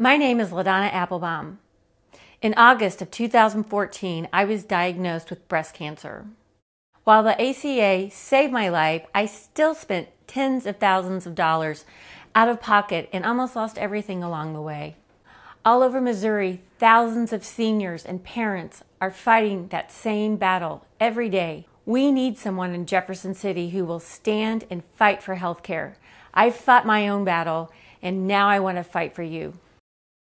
My name is LaDonna Applebaum. In August of 2014, I was diagnosed with breast cancer. While the ACA saved my life, I still spent tens of thousands of dollars out of pocket and almost lost everything along the way. All over Missouri, thousands of seniors and parents are fighting that same battle every day. We need someone in Jefferson City who will stand and fight for health care. I've fought my own battle, and now I want to fight for you.